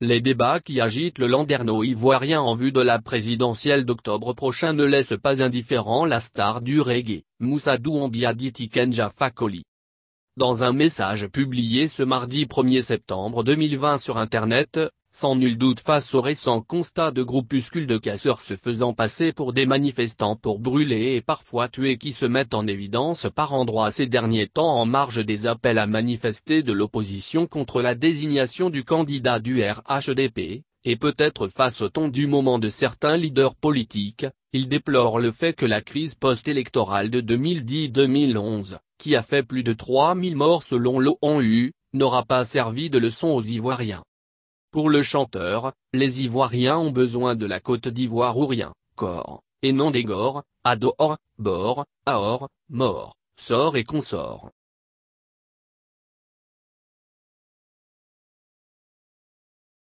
Les débats qui agitent le landerneau ivoirien en vue de la présidentielle d'octobre prochain ne laissent pas indifférent la star du reggae, Moussa Doumbia dit Fakoli. Dans un message publié ce mardi 1er septembre 2020 sur Internet, sans nul doute face au récent constat de groupuscules de casseurs se faisant passer pour des manifestants pour brûler et parfois tuer qui se mettent en évidence par endroits ces derniers temps en marge des appels à manifester de l'opposition contre la désignation du candidat du RHDP, et peut-être face au ton du moment de certains leaders politiques, il déplore le fait que la crise post-électorale de 2010-2011, qui a fait plus de 3000 morts selon l'ONU, n'aura pas servi de leçon aux Ivoiriens, pour le chanteur, les Ivoiriens ont besoin de la Côte d'Ivoire ou rien, corps, et non des gores, ador, bord, aor, mort, sort et consort.